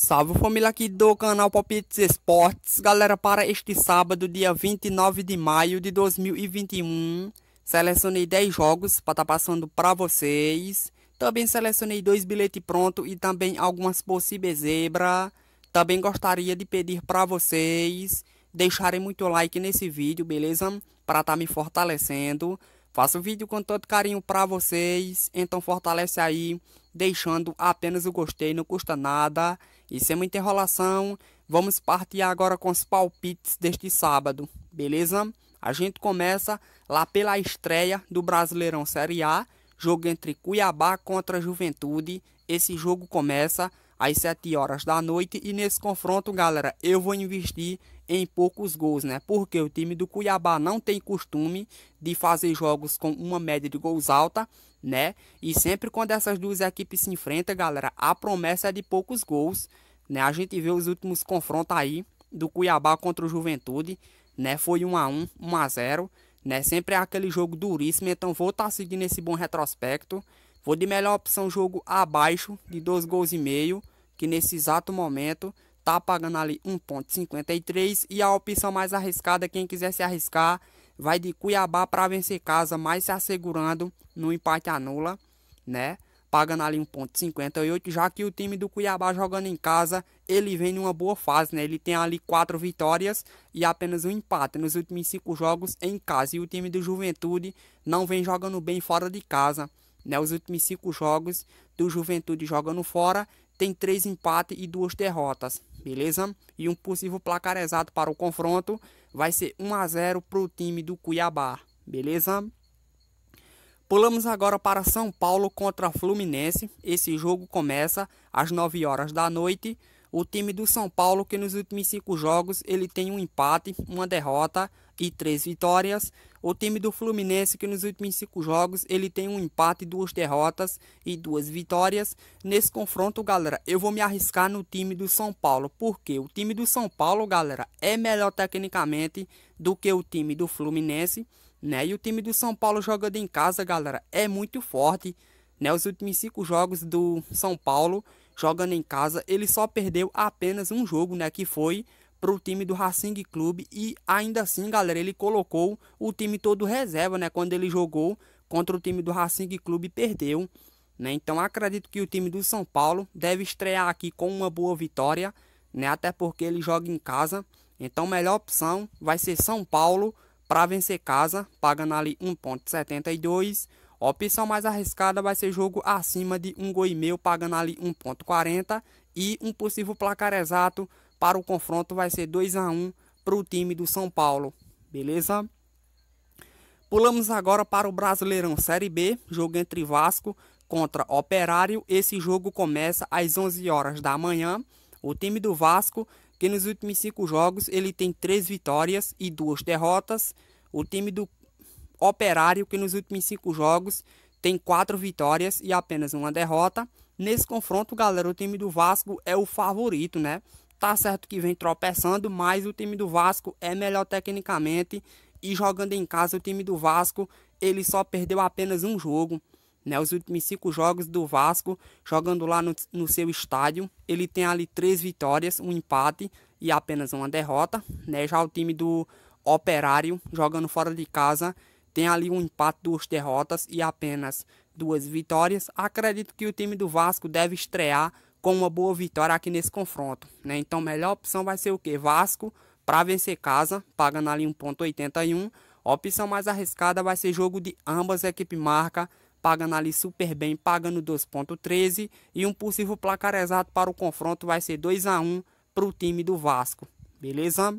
Salve família aqui do canal Palpites Esportes. Galera, para este sábado, dia 29 de maio de 2021, selecionei 10 jogos para estar tá passando para vocês. Também selecionei dois bilhetes pronto e também algumas possíveis zebra. Também gostaria de pedir para vocês deixarem muito like nesse vídeo, beleza? Para estar tá me fortalecendo. Faço o vídeo com todo carinho para vocês, então fortalece aí, deixando apenas o gostei, não custa nada. E sem muita enrolação, vamos partir agora com os palpites deste sábado, beleza? A gente começa lá pela estreia do Brasileirão Série A, jogo entre Cuiabá contra Juventude. Esse jogo começa às 7 horas da noite e nesse confronto, galera, eu vou investir em poucos gols, né? Porque o time do Cuiabá não tem costume de fazer jogos com uma média de gols alta, né? E sempre quando essas duas equipes se enfrentam, galera, a promessa é de poucos gols, né? A gente vê os últimos confrontos aí do Cuiabá contra o Juventude, né? Foi 1 a 1, 1 a 0, né? Sempre é aquele jogo duríssimo, então vou estar tá seguindo esse bom retrospecto. Vou de melhor opção jogo abaixo de dois gols e meio, que nesse exato momento tá pagando ali 1.53 e a opção mais arriscada, quem quiser se arriscar, vai de Cuiabá para vencer casa, mas se assegurando no empate anula, né? Pagando ali 1.58, já que o time do Cuiabá jogando em casa, ele vem numa boa fase, né? Ele tem ali quatro vitórias e apenas um empate nos últimos cinco jogos em casa. E o time do Juventude não vem jogando bem fora de casa, né? Os últimos cinco jogos do Juventude jogando fora, tem três empates e duas derrotas beleza? E um possível placarezado para o confronto vai ser 1 a 0 para o time do Cuiabá, beleza? Pulamos agora para São Paulo contra Fluminense. Esse jogo começa às 9 horas da noite. O time do São Paulo que nos últimos cinco jogos ele tem um empate, uma derrota, e três vitórias. O time do Fluminense, que nos últimos cinco jogos, ele tem um empate, duas derrotas e duas vitórias. Nesse confronto, galera, eu vou me arriscar no time do São Paulo. Porque o time do São Paulo, galera, é melhor tecnicamente do que o time do Fluminense. Né? E o time do São Paulo jogando em casa, galera, é muito forte. Né? Os últimos cinco jogos do São Paulo jogando em casa, ele só perdeu apenas um jogo, né? Que foi para o time do Racing Clube e ainda assim, galera, ele colocou o time todo reserva, né? Quando ele jogou contra o time do Racing Clube perdeu, né? Então acredito que o time do São Paulo deve estrear aqui com uma boa vitória, né? Até porque ele joga em casa. Então melhor opção vai ser São Paulo para vencer casa, pagando ali 1.72. A opção mais arriscada vai ser jogo acima de um gol e meio, pagando ali 1.40 e um possível placar exato para o confronto vai ser 2 a 1 para o time do São Paulo, beleza? Pulamos agora para o Brasileirão Série B, jogo entre Vasco contra Operário. Esse jogo começa às 11 horas da manhã. O time do Vasco, que nos últimos cinco jogos ele tem três vitórias e duas derrotas. O time do Operário, que nos últimos cinco jogos tem quatro vitórias e apenas uma derrota. Nesse confronto, galera, o time do Vasco é o favorito, né? Tá certo que vem tropeçando, mas o time do Vasco é melhor tecnicamente e jogando em casa o time do Vasco ele só perdeu apenas um jogo. Né, os últimos cinco jogos do Vasco, jogando lá no, no seu estádio, ele tem ali três vitórias, um empate e apenas uma derrota. Né? Já o time do Operário, jogando fora de casa, tem ali um empate, duas derrotas e apenas duas vitórias. Acredito que o time do Vasco deve estrear com uma boa vitória aqui nesse confronto, né? Então, melhor opção vai ser o que? Vasco para vencer casa, pagando ali 1.81. A opção mais arriscada vai ser jogo de ambas equipes marca, pagando ali super bem, pagando 2.13 e um possível placar exato para o confronto vai ser 2 a 1 para o time do Vasco. Beleza?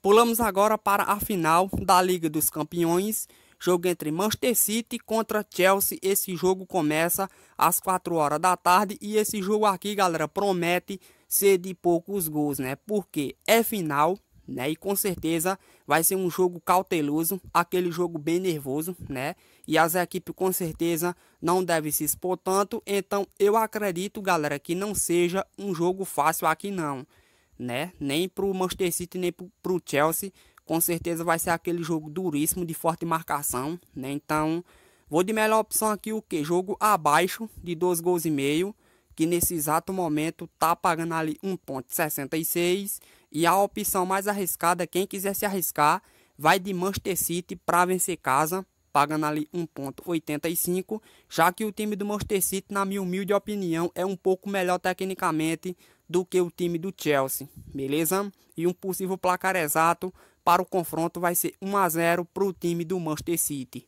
Pulamos agora para a final da Liga dos Campeões Jogo entre Manchester City contra Chelsea. Esse jogo começa às 4 horas da tarde. E esse jogo aqui, galera, promete ser de poucos gols, né? Porque é final, né? E com certeza vai ser um jogo cauteloso, aquele jogo bem nervoso, né? E as equipes com certeza não devem se expor tanto. Então eu acredito, galera, que não seja um jogo fácil aqui não, né? Nem o Manchester City, nem para o Chelsea com certeza vai ser aquele jogo duríssimo, de forte marcação, né? Então, vou de melhor opção aqui o que? Jogo abaixo de dois gols e meio, que nesse exato momento tá pagando ali 1.66 e a opção mais arriscada, quem quiser se arriscar, vai de Manchester City para vencer casa, pagando ali 1.85, já que o time do Manchester City, na minha humilde opinião, é um pouco melhor tecnicamente do que o time do Chelsea, beleza? E um possível placar exato para o confronto vai ser 1 a 0 para o time do Manchester City.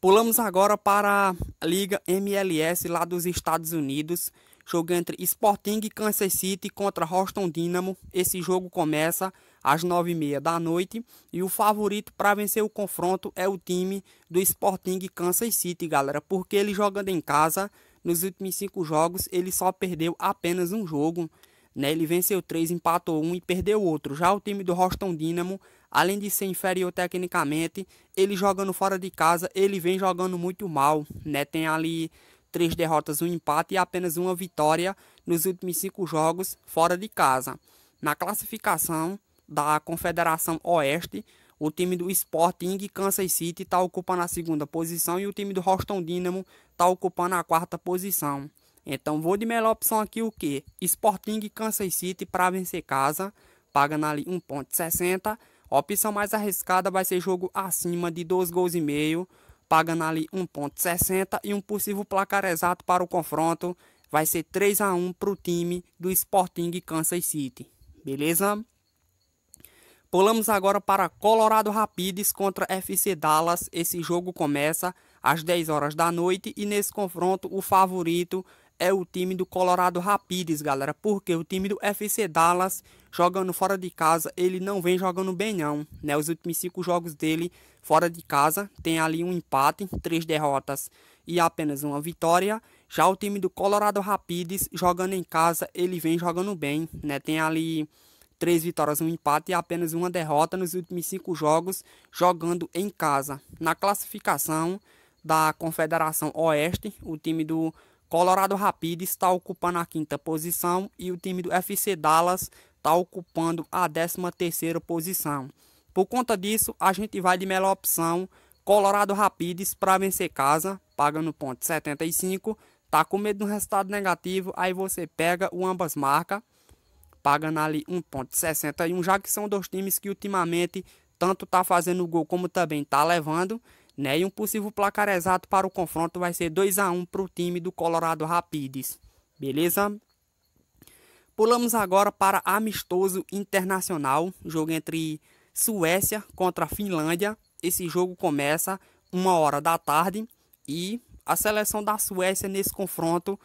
Pulamos agora para a Liga MLS lá dos Estados Unidos. Jogo entre Sporting Kansas City contra Houston Dynamo. Esse jogo começa às 9h30 da noite. E o favorito para vencer o confronto é o time do Sporting Kansas City, galera. Porque ele jogando em casa, nos últimos cinco jogos, ele só perdeu apenas um jogo. Né? Ele venceu três, empatou um e perdeu outro. Já o time do Roston Dynamo, além de ser inferior tecnicamente, ele jogando fora de casa, ele vem jogando muito mal. Né? Tem ali três derrotas, um empate e apenas uma vitória nos últimos cinco jogos fora de casa. Na classificação da Confederação Oeste, o time do Sporting Kansas City está ocupando a segunda posição e o time do Roston Dynamo está ocupando a quarta posição. Então vou de melhor opção aqui o que? Sporting Kansas City para vencer casa, pagando ali 1.60. A opção mais arriscada vai ser jogo acima de 2 gols e meio, pagando ali 1.60 e um possível placar exato para o confronto vai ser 3 a 1 para o time do Sporting Kansas City. Beleza? Pulamos agora para Colorado Rapids contra FC Dallas. Esse jogo começa às 10 horas da noite e nesse confronto o favorito é o time do Colorado Rapids, galera. Porque o time do FC Dallas, jogando fora de casa, ele não vem jogando bem não. Né? Os últimos cinco jogos dele fora de casa, tem ali um empate, três derrotas e apenas uma vitória. Já o time do Colorado Rapids, jogando em casa, ele vem jogando bem. Né? Tem ali três vitórias, um empate e apenas uma derrota nos últimos cinco jogos, jogando em casa. Na classificação da Confederação Oeste, o time do Colorado Rapids está ocupando a quinta posição e o time do FC Dallas está ocupando a 13 terceira posição. Por conta disso, a gente vai de melhor opção Colorado Rapids para vencer casa, pagando ponto 75. Tá com medo de um resultado negativo, aí você pega o ambas marcas, pagando ali 1.61, já que são dois times que ultimamente tanto tá fazendo gol como também tá levando. Né? E um possível placar exato para o confronto vai ser 2 a 1 para o time do Colorado Rapids. Beleza? Pulamos agora para amistoso internacional, jogo entre Suécia contra Finlândia. Esse jogo começa uma hora da tarde e a seleção da Suécia nesse confronto,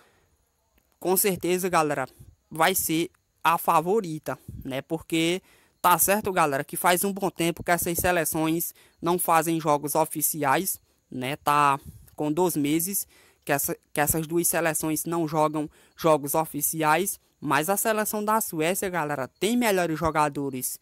com certeza, galera, vai ser a favorita, né? Porque Tá certo, galera? Que faz um bom tempo que essas seleções não fazem jogos oficiais, né? Tá com dois meses que, essa, que essas duas seleções não jogam jogos oficiais. Mas a seleção da Suécia, galera, tem melhores jogadores,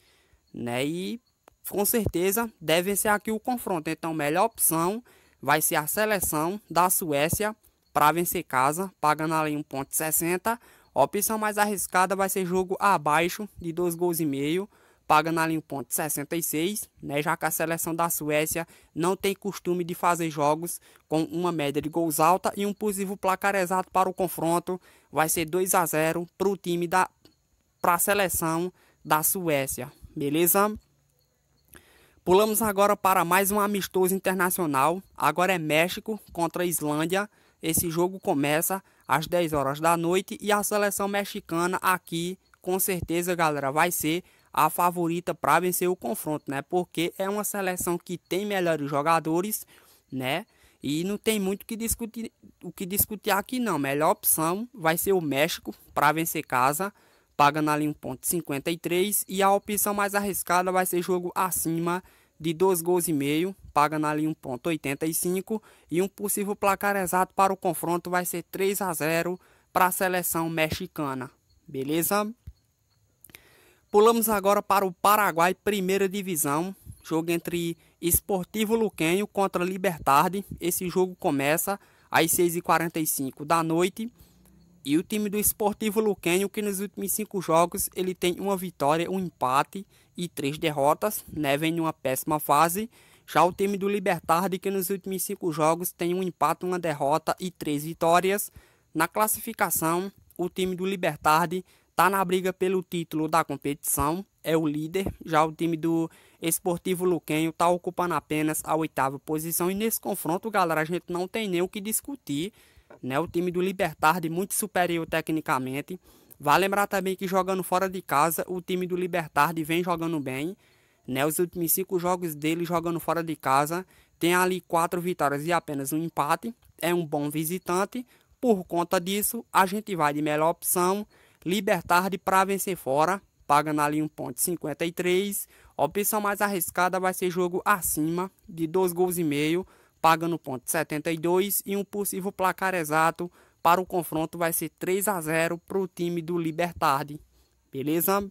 né? E com certeza deve ser aqui o confronto. Então, melhor opção vai ser a seleção da Suécia para vencer casa, pagando ali 1.60. A opção mais arriscada vai ser jogo abaixo de 2 gols e meio paga na linha ponto 66, né, já que a seleção da Suécia não tem costume de fazer jogos com uma média de gols alta e um possível placar exato para o confronto vai ser 2 a 0 para o time da para a seleção da Suécia, beleza? Pulamos agora para mais um amistoso internacional, agora é México contra Islândia. Esse jogo começa às 10 horas da noite e a seleção mexicana aqui, com certeza, galera, vai ser a favorita para vencer o confronto, né? Porque é uma seleção que tem melhores jogadores, né? E não tem muito que discutir, o que discutir aqui não. Melhor opção vai ser o México para vencer casa, pagando ali 1.53 e a opção mais arriscada vai ser jogo acima de 2 gols e meio, pagando ali 1.85 e um possível placar exato para o confronto vai ser 3 a 0 para a seleção mexicana. Beleza? Pulamos agora para o Paraguai, primeira divisão. Jogo entre Esportivo Luquenho contra Libertarde. Esse jogo começa às 6h45 da noite. E o time do Esportivo Luquenho, que nos últimos cinco jogos, ele tem uma vitória, um empate e três derrotas, né? Vem numa péssima fase. Já o time do Libertarde, que nos últimos cinco jogos tem um empate, uma derrota e três vitórias. Na classificação, o time do Libertarde está na briga pelo título da competição, é o líder, já o time do Esportivo Luquenho está ocupando apenas a oitava posição e nesse confronto, galera, a gente não tem nem o que discutir, né? O time do Libertar é muito superior tecnicamente. Vale lembrar também que jogando fora de casa, o time do Libertar vem jogando bem, né? Os últimos cinco jogos dele jogando fora de casa, tem ali quatro vitórias e apenas um empate. É um bom visitante. Por conta disso, a gente vai de melhor opção Libertad para vencer fora, pagando ali 1.53. A opção mais arriscada vai ser jogo acima de dois gols e meio, pagando 0.72 e um possível placar exato para o confronto vai ser 3 a 0 para o time do Libertad. Beleza?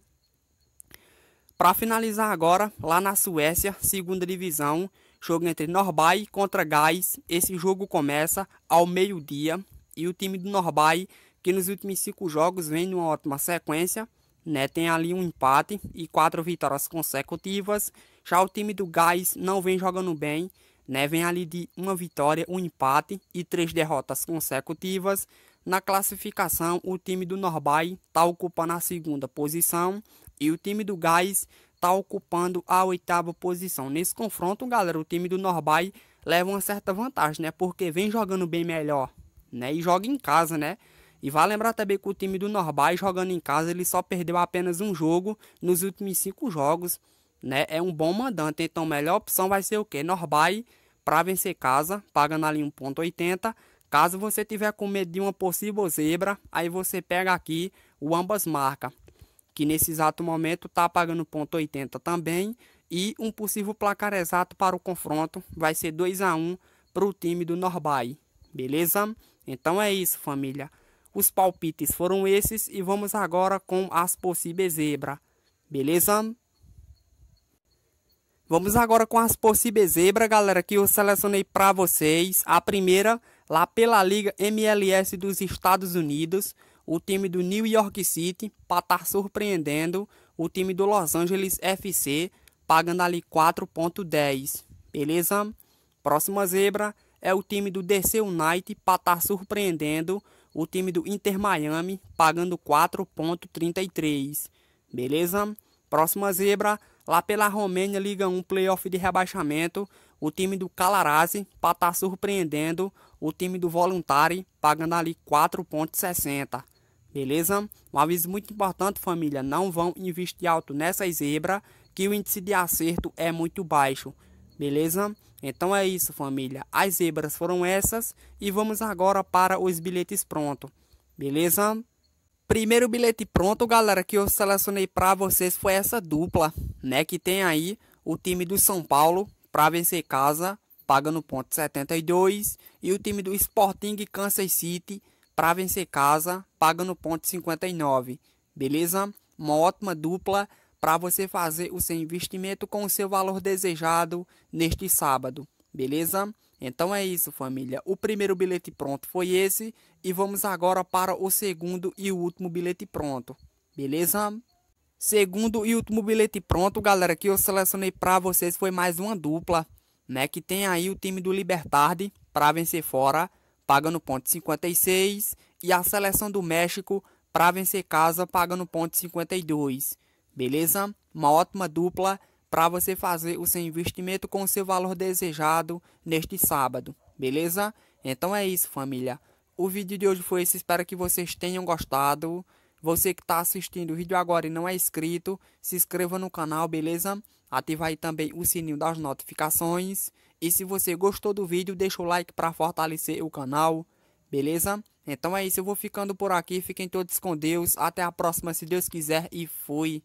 Para finalizar agora, lá na Suécia, segunda divisão, jogo entre Norbay contra Gás. Esse jogo começa ao meio-dia e o time do Norbay que nos últimos cinco jogos vem numa ótima sequência, né? Tem ali um empate e quatro vitórias consecutivas. Já o time do Gás não vem jogando bem, né? Vem ali de uma vitória, um empate e três derrotas consecutivas. Na classificação, o time do Norbay está ocupando a segunda posição e o time do Gás está ocupando a oitava posição. Nesse confronto, galera, o time do Norbay leva uma certa vantagem, né? Porque vem jogando bem melhor, né? E joga em casa, né? E vale lembrar também que o time do Norbay jogando em casa, ele só perdeu apenas um jogo nos últimos cinco jogos, né? É um bom mandante, então a melhor opção vai ser o quê? Norbay para vencer casa, pagando ali 1.80. Caso você tiver com medo de uma possível zebra, aí você pega aqui o ambas marca, que nesse exato momento tá pagando 1.80 também. E um possível placar exato para o confronto vai ser 2 a 1 para o time do Norbay. Beleza? Então é isso, família. Os palpites foram esses e vamos agora com as possíveis zebra, beleza? Vamos agora com as possíveis zebra, galera, que eu selecionei para vocês. A primeira, lá pela Liga MLS dos Estados Unidos, o time do New York City para estar tá surpreendendo o time do Los Angeles FC, pagando ali 4.10, beleza? Próxima zebra é o time do DC United para estar tá surpreendendo o time do Inter Miami pagando 4.33. Beleza? Próxima zebra, lá pela Romênia Liga 1 Playoff de rebaixamento, o time do Calarazzi para estar tá surpreendendo o time do Voluntari pagando ali 4.60. Beleza? Um aviso muito importante, família, não vão investir alto nessa zebra, que o índice de acerto é muito baixo. Beleza? Então é isso, família. As zebras foram essas e vamos agora para os bilhetes pronto. Beleza? Primeiro bilhete pronto, galera, que eu selecionei para vocês foi essa dupla, né, que tem aí o time do São Paulo para vencer casa, paga no ponto 72, e o time do Sporting Kansas City para vencer casa, paga no ponto 59. Beleza? Uma ótima dupla para você fazer o seu investimento com o seu valor desejado neste sábado, beleza? Então é isso, família. O primeiro bilhete pronto foi esse e vamos agora para o segundo e o último bilhete pronto, beleza? Segundo e último bilhete pronto, galera, que eu selecionei para vocês foi mais uma dupla, né? Que tem aí o time do Libertad para vencer fora, pagando ponto 56 e a seleção do México para vencer casa, pagando ponto 52 beleza? Uma ótima dupla para você fazer o seu investimento com o seu valor desejado neste sábado, beleza? Então é isso, família. O vídeo de hoje foi esse, espero que vocês tenham gostado. Você que está assistindo o vídeo agora e não é inscrito, se inscreva no canal, beleza? Ativa aí também o sininho das notificações. E se você gostou do vídeo, deixa o like para fortalecer o canal, beleza? Então é isso, eu vou ficando por aqui. Fiquem todos com Deus. Até a próxima, se Deus quiser, e fui!